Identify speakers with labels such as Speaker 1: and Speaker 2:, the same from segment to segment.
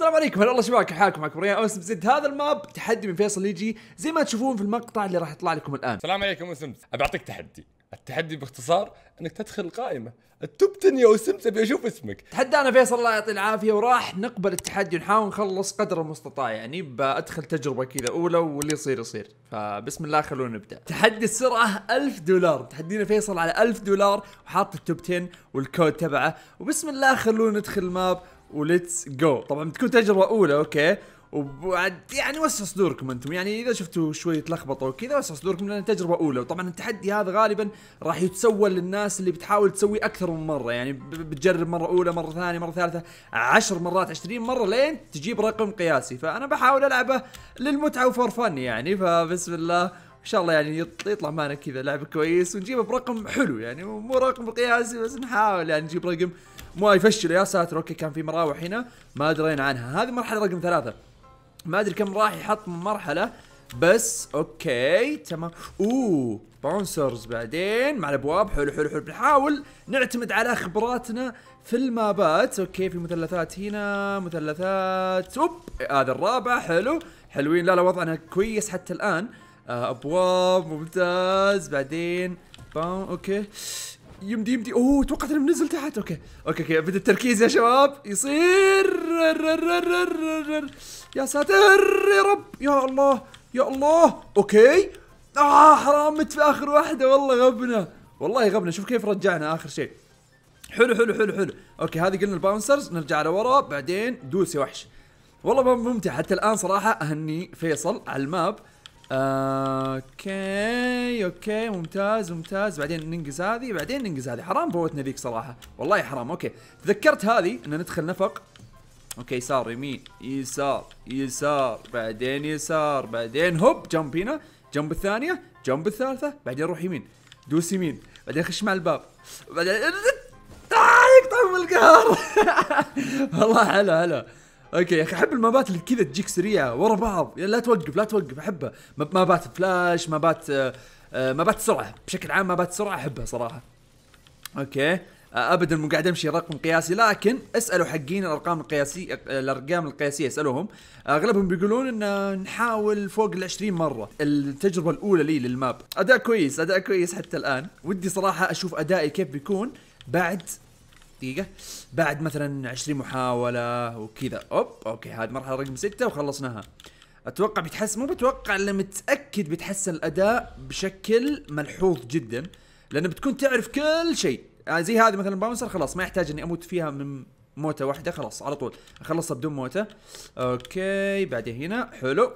Speaker 1: السلام عليكم هلا والله شباب كيف حالكم معكم ريان اوسم زد هذا الماب تحدي من فيصل يجي زي ما تشوفون في المقطع اللي راح يطلع لكم الان السلام عليكم اوسم ابي اعطيك تحدي التحدي باختصار انك تدخل القائمه التوب 10 يا وسمس ابي اشوف اسمك تحدانا فيصل الله يعطيه العافيه وراح نقبل التحدي ونحاول نخلص قدر المستطاع يعني بادخل تجربه كذا اولى واللي يصير يصير فبسم الله خلونا نبدا تحدي السرعه 1000 دولار تحدينا فيصل على 1000 دولار وحاط التوب 10 والكود تبعه وبسم الله خلونا ندخل الماب وليتس جو طبعا بتكون تجربه اولى اوكي وبعد يعني وسع صدوركم انتم يعني اذا شفتوا شويه لخبطه وكذا وسع صدوركم لان تجربه اولى وطبعا التحدي هذا غالبا راح يتسول للناس اللي بتحاول تسوي اكثر من مره يعني بتجرب مره اولى مره ثانيه مره ثالثه عشر مرات عشرين مره لين تجيب رقم قياسي فانا بحاول العبه للمتعه وفور فن يعني فبسم الله ان شاء الله يعني يطلع معنا كذا لعبه كويس ونجيبه برقم حلو يعني مو رقم قياسي بس نحاول يعني نجيب رقم مو يفشل يا ساتر اوكي كان في مراوح هنا ما درينا عنها هذه مرحله رقم ثلاثه ما ادري كم راح يحط من مرحله بس اوكي تمام اوه بونسرز بعدين مع الابواب حلو حلو حلو بنحاول نعتمد على خبراتنا في المابات اوكي في مثلثات هنا مثلثات اوب هذا الرابع حلو حلوين لا لا وضعنا كويس حتى الان آه، ابواب ممتاز بعدين باون اوكي يمدي يمدي اوه توقعت انه منزل تحت اوكي اوكي اوكي بدا التركيز يا شباب يصير يا ساتر يا رب يا الله يا الله اوكي اه حرام مت في اخر واحده والله غبنا والله غبنا شوف كيف رجعنا اخر شيء حلو حلو حلو حلو اوكي هذه قلنا الباونسرز نرجع لورا بعدين دوس يا وحش والله ممتع حتى الان صراحه اهني فيصل على الماب آه، اوكي اوكي ممتاز ممتاز بعدين ننقز هذه بعدين ننقز هذه حرام فوتنا ذيك صراحه والله حرام اوكي تذكرت هذه ان ندخل نفق اوكي يسار يمين يسار يسار بعدين يسار بعدين هوب جمب هنا جمب الثانيه جمب الثالثه بعدين روح يمين دوس يمين بعدين خش مع الباب بعدين يقطع القهر والله حلو حلو اوكي يا اخي احب المابات اللي كذا تجيك سريعه ورا بعض يا لا توقف لا توقف احبها مابات فلاش مابات آه، آه، مابات سرعه بشكل عام مابات سرعه احبها صراحه اوكي ابدا مو قاعد امشي رقم قياسي لكن اسالوا حقين الارقام القياسيه الارقام القياسيه اسالوهم اغلبهم بيقولون ان نحاول فوق ال 20 مره التجربه الاولى لي للماب اداء كويس اداء كويس حتى الان ودي صراحه اشوف ادائي كيف بيكون بعد دقيقه بعد مثلا 20 محاوله وكذا اوب اوكي هذه مرحلة رقم ستة وخلصناها اتوقع بيتحسن مو بتوقع الا متاكد بيتحسن الاداء بشكل ملحوظ جدا لان بتكون تعرف كل شيء يعني زي هذه مثلا باونسر خلاص ما يحتاج اني اموت فيها من موته واحده خلاص على طول اخلصها بدون موته اوكي بعدين هنا حلو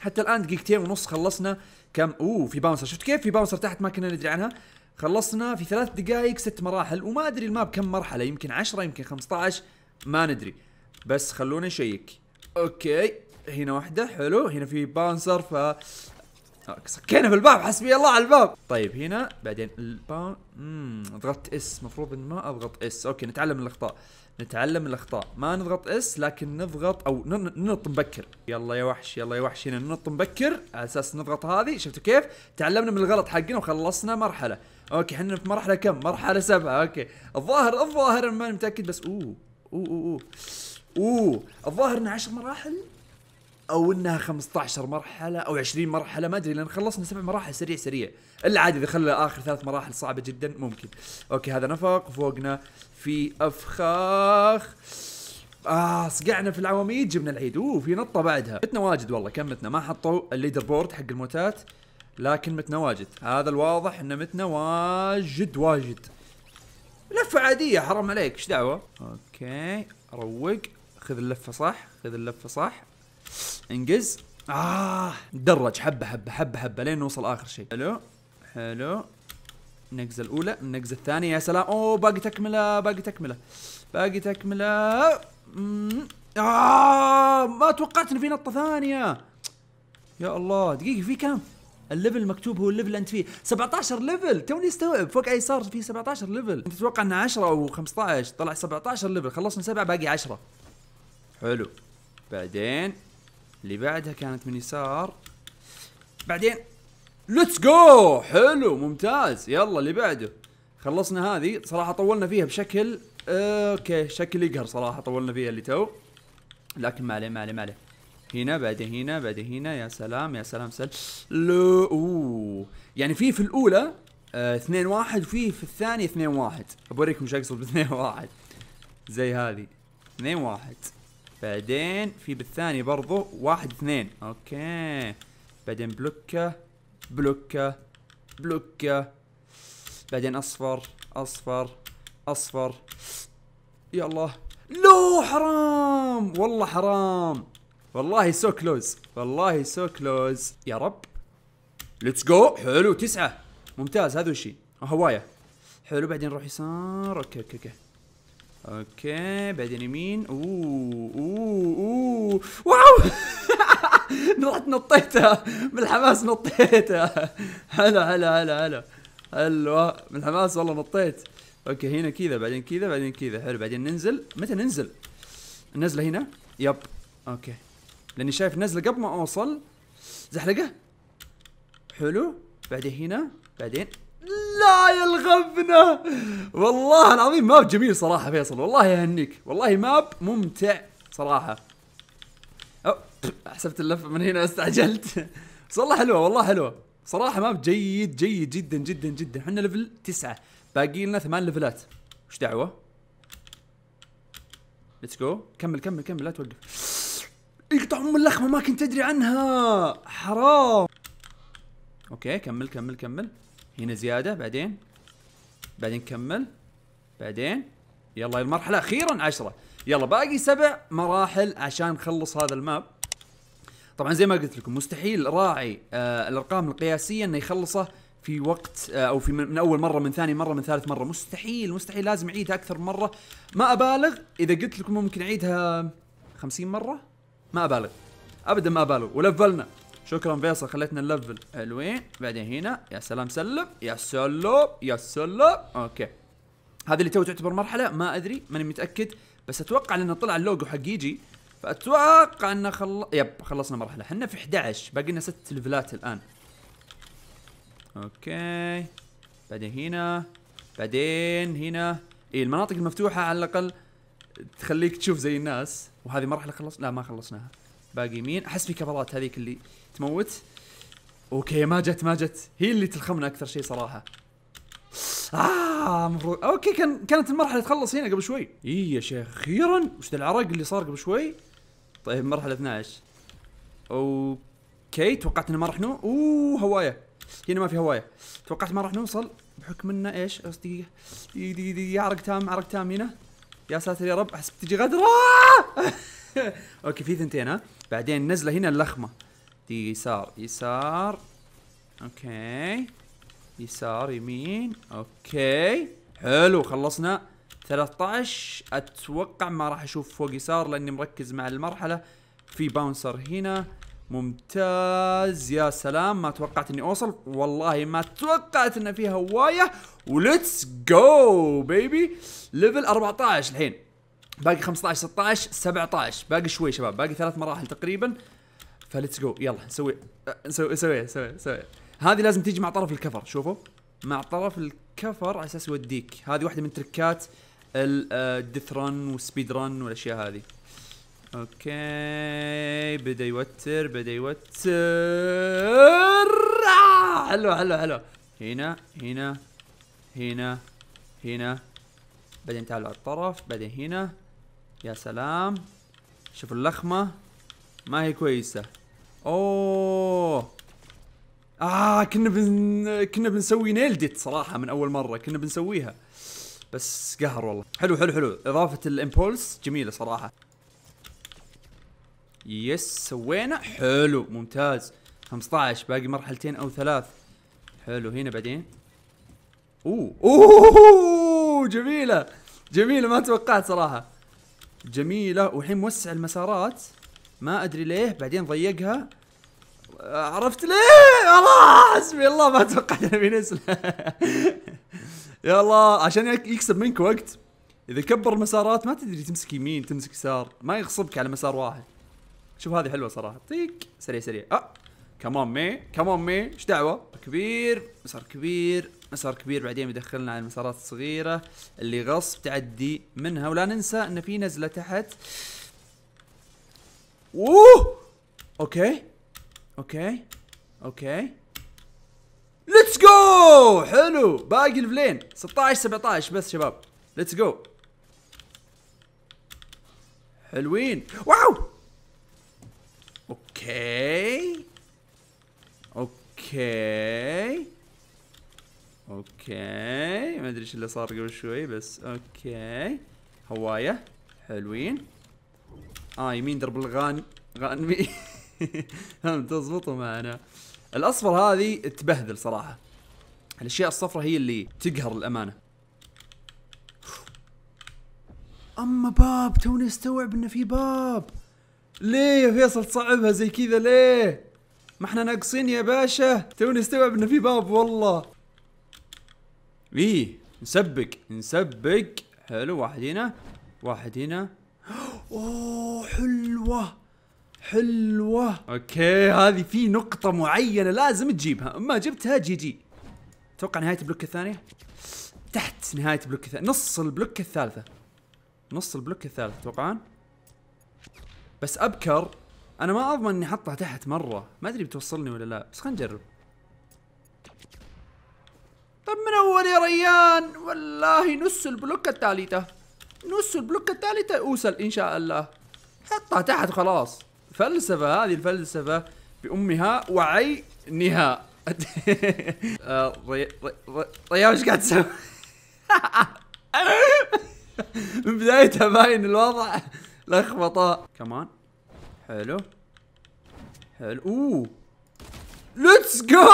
Speaker 1: حتى الان دقيقتين ونص خلصنا كم اوه في باونسر شفت كيف في باونسر تحت ما كنا ندري عنها خلصنا في ثلاث دقائق ست مراحل وما ادري الماب كم مرحله يمكن 10 يمكن 15 ما ندري بس خلونا نشيك اوكي هنا واحده حلو هنا في بانسر ف سكينا في الباب حسبي الله على الباب طيب هنا بعدين الباون امم ضغطت اس المفروض ان ما اضغط اس اوكي نتعلم من الاخطاء نتعلم من الاخطاء ما نضغط اس لكن نضغط او ننط مبكر يلا يا وحش يلا يا وحش هنا ننط مبكر على اساس نضغط هذه شفتوا كيف تعلمنا من الغلط حقنا وخلصنا مرحله اوكي احنا في مرحله كم مرحله سبعه اوكي الظاهر الظاهر ماني متاكد بس اوه اوه اوه اوه الظاهر انه 10 مراحل او انها 15 مرحله او 20 مرحله ما ادري لان خلصنا سبع مراحل سريع سريع الا عادي اذا خلى اخر ثلاث مراحل صعبه جدا ممكن اوكي هذا نفق وفوقنا في افخاخ اه صقعنا في العواميد جبنا العيد اوه في نطه بعدها متنا واجد والله كم متنا ما حطوا الليدر بورد حق الموتات لكن متنا واجد هذا الواضح انه متنا واجد واجد لفه عاديه حرام عليك ايش دعوه اوكي روق خذ اللفه صح خذ اللفه صح انجز اه درج حبه حبه حبه حبه لين نوصل اخر شيء حلو حلو النقزه الاولى النقزه الثانيه يا سلام اوه باقي تكمله باقي تكمله باقي تكمله آه ما توقعت ان في نطه ثانيه يا الله دقيقه في كم الليفل مكتوب هو الليفل انت فيه 17 ليفل توني استوعب فوق اي صار في 17 ليفل انت تتوقع انه 10 او 15 طلع 17 ليفل خلصنا سبعه باقي 10 حلو بعدين اللي بعدها كانت من يسار بعدين ليتس جو حلو ممتاز يلا اللي بعده خلصنا هذه صراحة طولنا فيها بشكل اوكي شكل يقهر صراحة طولنا فيها اللي تو لكن ما عليه ما عليه ما عليه هنا بعد هنا بعد هنا يا سلام يا سلام سل لو اوه يعني في في الاولى 2 آه، 1 وفي في الثانيه 2 1 أبوريكم ايش اقصد بـ 2 1 زي هذه 2 1 بعدين في بالثاني برضو واحد اثنين اوكي بعدين بلوكة بلوكة بلوكة بعدين اصفر اصفر اصفر يا الله لو حرام والله حرام والله سو كلوز والله سو كلوز يا رب ليتس جو حلو تسعة ممتاز هذا الشيء هواية حلو بعدين نروح يسار اوكي اوكي اوكي اوكي بعدين يمين اوه اوه اوه واو رحت نطيتها بالحماس نطيتها هلا هلا هلا هلا حلوة من الحماس والله نطيت اوكي هنا كذا بعدين كذا بعدين كذا حلو بعدين ننزل متى ننزل؟ النزلة هنا يب اوكي لاني شايف نزلة قبل ما اوصل زحلقة حلو بعدين هنا بعدين لا يا الغبنة والله العظيم ماب جميل صراحة فيصل والله يهنيك والله ماب ممتع صراحة حسبت اللفة من هنا استعجلت بس والله حلوة والله حلوة صراحة ماب جيد جيد جدا جدا جدا احنا ليفل تسعة باقي لنا ثمان ليفلات وش دعوة ليتس جو كمل كمل كمل لا توقف يقطع ام اللخمة ما كنت ادري عنها حرام اوكي كمل كمل كمل هنا زياده بعدين بعدين كمل بعدين يلا المرحله اخيرا عشرة يلا باقي سبع مراحل عشان نخلص هذا الماب طبعا زي ما قلت لكم مستحيل راعي آه الارقام القياسيه انه يخلصه في وقت آه او في من اول مره من ثاني مره من ثالث مره مستحيل مستحيل لازم اعيدها اكثر من مره ما ابالغ اذا قلت لكم ممكن اعيدها 50 مره ما ابالغ ابدا ما ابالغ ولفلنا شكرا فيصل خليتنا نلفل حلوين بعدين هنا يا سلام سلم يا سلم يا سلم اوكي هذه اللي تو تعتبر مرحله ما ادري ماني متاكد بس اتوقع لانه طلع اللوجو حق يجي فاتوقع انه خل... يب خلصنا مرحله احنا في 11 باقي لنا ست ليفلات الان اوكي بعدين هنا بعدين هنا اي المناطق المفتوحه على الاقل تخليك تشوف زي الناس وهذه مرحله خلصنا لا ما خلصناها باقي مين احس في كفرات هذيك اللي تموت اوكي ما جت ما جت هي اللي تلخمنا اكثر شيء صراحه آه مفروض اوكي كان كانت المرحله تخلص هنا قبل شوي اي يا شيخ اخيرا وش ذا العرق اللي صار قبل شوي طيب مرحله 12 اوكي توقعت انه ما راح نوصل اوه هوايه هنا ما في هوايه توقعت ما راح نوصل بحكم انه ايش دقيقه دقيقه دقيقه عرق تام عرق تام هنا يا ساتر يا رب احس بتجي غدره اوكي في ثنتين ها بعدين نزله هنا اللخمه دي يسار يسار اوكي يسار يمين اوكي حلو خلصنا 13 اتوقع ما راح اشوف فوق يسار لاني مركز مع المرحله في باونسر هنا ممتاز يا سلام ما توقعت اني اوصل والله ما توقعت ان فيها هوايه وليتس جو بيبي ليفل 14 الحين باقي 15 16 17 باقي شوي شباب باقي ثلاث مراحل تقريبا فليتس جو يلا نسوي نسوي نسوي نسوي نسوي هذه لازم تيجي مع طرف الكفر شوفوا مع طرف الكفر على اساس يوديك هذه واحده من تركات الديث رن والسبيد رن والاشياء هذه اوكي بدا يوتر بدا يوتر آه حلو حلو حلو هنا هنا هنا هنا بعدين تعالوا على الطرف بعدين هنا يا سلام شوف اللخمة ما هي كويسة اوه اه كنا بن... كنا بنسوي نيل صراحة من اول مرة كنا بنسويها بس قهر والله حلو حلو حلو اضافة الامبولس جميلة صراحة يس سوينا حلو ممتاز 15 باقي مرحلتين او ثلاث حلو هنا بعدين اوه اوه جميلة جميلة ما توقعت صراحة جميله والحين موسع المسارات ما ادري ليه بعدين ضيقها عرفت ليه الله حسبي الله ما توقعت انه بينزل يا الله عشان يكسب منك وقت اذا كبر المسارات ما تدري تمسك يمين تمسك يسار ما يغصبك على مسار واحد شوف هذه حلوه صراحه طيق سريع سريع اه كمان مي كمان مي ايش دعوه كبير مسار كبير مسار كبير بعدين بيدخلنا على المسارات الصغيرة اللي غصب تعدي منها ولا ننسى ان في نزلة تحت اوه اوكي اوكي اوكي ليتس جو حلو باقي الفلين 16 17 بس شباب ليتس جو حلوين واو اوكي اوكي اوكي ما ادري ايش اللي صار قبل شوي بس اوكي هوايه حلوين اه يمين درب الغان غانمي هم تزبطوا معنا الاصفر هذه تبهذل صراحه الاشياء الصفراء هي اللي تقهر الامانه اما باب توني استوعب انه في باب ليه يا فيصل تصعبها زي كذا ليه ما احنا ناقصين يا باشا توني استوعب انه في باب والله ايه نسبق نسبق حلو واحد هنا واحد هنا اوه حلوه حلوه اوكي هذه في نقطه معينه لازم تجيبها اما جبتها جي جي اتوقع نهايه البلوك الثانيه تحت نهايه البلوك الثاني نص البلوك الثالثه نص البلوك الثالث توقعان بس ابكر انا ما اضمن اني احطها تحت مره ما ادري بتوصلني ولا لا بس خلينا نجرب مليان والله نص البلوكة الثالثة نص البلوكة الثالثة اوصل ان شاء الله حطها تحت خلاص فلسفة هذه الفلسفة بأمها وعي نهاء ريا ايش قاعد تسوي؟ من بدايتها باين الوضع لخبطة كمان حلو حلو اوه ليتس جو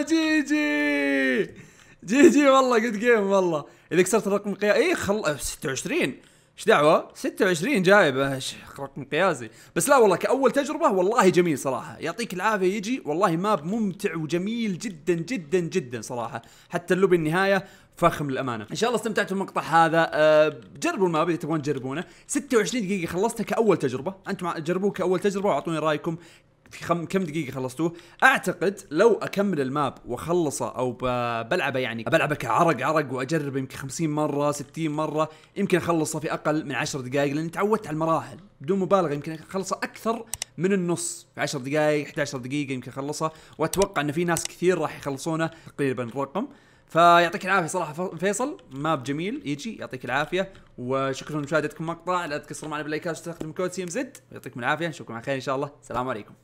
Speaker 1: جي جي جي جي والله قد جيم والله اذا كسرت الرقم القياسي اي خل 26 أه، ايش دعوه 26 جايبه أه، رقم قياسي بس لا والله كاول تجربه والله جميل صراحه يعطيك العافيه يجي والله ماب ممتع وجميل جدا جدا جدا صراحه حتى اللوبي النهايه فخم للامانه ان شاء الله استمتعتوا بالمقطع هذا أه جربوا الماب اذا تبغون تجربونه 26 دقيقه خلصتها كاول تجربه انتم جربوه كاول تجربه واعطوني رايكم في خم كم دقيقه خلصتوه اعتقد لو اكمل الماب واخلصه او بلعبه يعني بلعبه كعرق عرق واجرب يمكن 50 مره 60 مره يمكن اخلصه في اقل من 10 دقائق لاني تعودت على المراحل بدون مبالغه يمكن اخلصه اكثر من النص في 10 دقائق 11 دقيقه يمكن اخلصه واتوقع ان في ناس كثير راح يخلصونه تقريبا الرقم فيعطيك العافيه صراحه فيصل ماب جميل يجي يعطيك العافيه وشكرا لمشاهدتكم مقطع لا تكسروا معنا باللايكات وتستخدم كود سي ام زد يعطيكم العافيه نشوفكم على خير ان شاء الله السلام عليكم